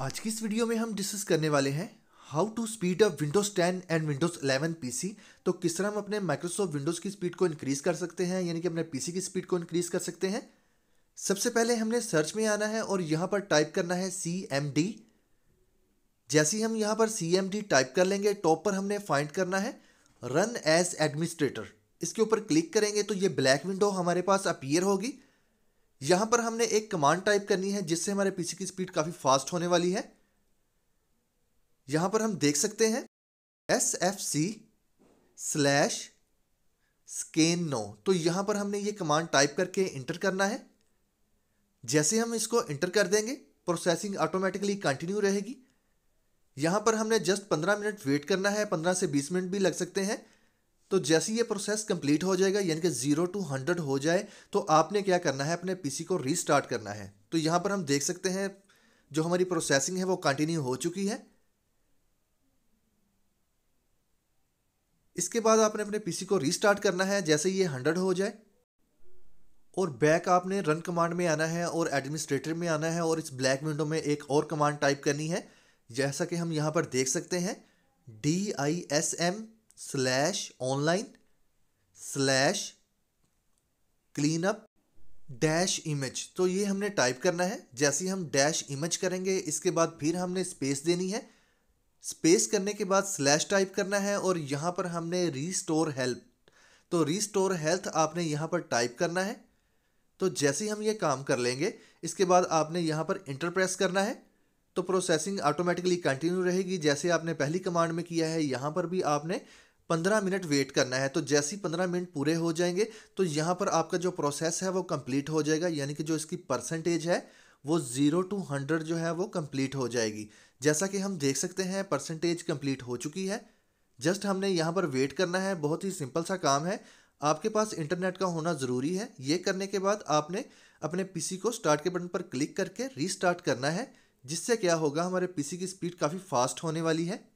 आज की इस वीडियो में हम डिस्कस करने वाले हैं how to speed up Windows 10 and Windows 11 PC तो किस तरह हम अपने माइक्रोसॉफ्ट विंडोज़ की स्पीड को इंक्रीज़ कर सकते हैं यानी कि अपने पीसी की स्पीड को इंक्रीज़ कर सकते हैं सबसे पहले हमने सर्च में आना है और यहाँ पर टाइप करना है सी एम डी जैसे ही हम यहाँ पर सी एम डी टाइप कर लेंगे टॉप पर हमने फाइंड करना है रन एज एडमिनिस्ट्रेटर इसके ऊपर क्लिक करेंगे तो ये ब्लैक विंडो हमारे पास अपीयर होगी यहां पर हमने एक कमांड टाइप करनी है जिससे हमारे पीसी की स्पीड काफ़ी फास्ट होने वाली है यहां पर हम देख सकते हैं S F C slash scan now तो यहां पर हमने ये कमांड टाइप करके इंटर करना है जैसे हम इसको इंटर कर देंगे प्रोसेसिंग ऑटोमेटिकली कंटिन्यू रहेगी यहां पर हमने जस्ट पंद्रह मिनट वेट करना है पंद्रह से बीस मिनट भी लग सकते हैं तो जैसे ये प्रोसेस कंप्लीट हो जाएगा यानी कि ज़ीरो टू हंड्रेड हो जाए तो आपने क्या करना है अपने पीसी को रीस्टार्ट करना है तो यहां पर हम देख सकते हैं जो हमारी प्रोसेसिंग है वो कंटिन्यू हो चुकी है इसके बाद आपने अपने पीसी को रीस्टार्ट करना है जैसे ये हंड्रेड हो जाए और बैक आपने रन कमांड में आना है और एडमिनिस्ट्रेटर में आना है और इस ब्लैक विंडो में एक और कमांड टाइप करनी है जैसा कि हम यहां पर देख सकते हैं D I S M slash online slash clean up dash image तो ये हमने टाइप करना है जैसे हम डैश इमेज करेंगे इसके बाद फिर हमने स्पेस देनी है स्पेस करने के बाद स्लैश टाइप करना है और यहाँ पर हमने रीस्टोर हेल्प तो रीस्टोर हेल्थ आपने यहाँ पर टाइप करना है तो जैसे ही हम ये काम कर लेंगे इसके बाद आपने यहाँ पर इंटर प्रेस करना है तो प्रोसेसिंग ऑटोमेटिकली कंटिन्यू रहेगी जैसे आपने पहली कमांड में किया है यहाँ पर भी आपने पंद्रह मिनट वेट करना है तो जैसे ही पंद्रह मिनट पूरे हो जाएंगे तो यहाँ पर आपका जो प्रोसेस है वो कंप्लीट हो जाएगा यानी कि जो इसकी परसेंटेज है वो ज़ीरो टू हंड्रेड जो है वो कंप्लीट हो जाएगी जैसा कि हम देख सकते हैं परसेंटेज कंप्लीट हो चुकी है जस्ट हमने यहाँ पर वेट करना है बहुत ही सिंपल सा काम है आपके पास इंटरनेट का होना ज़रूरी है ये करने के बाद आपने अपने पीसी को स्टार्ट के बटन पर क्लिक करके रीस्टार्ट करना है जिससे क्या होगा हमारे पीसी की स्पीड काफ़ी फास्ट होने वाली है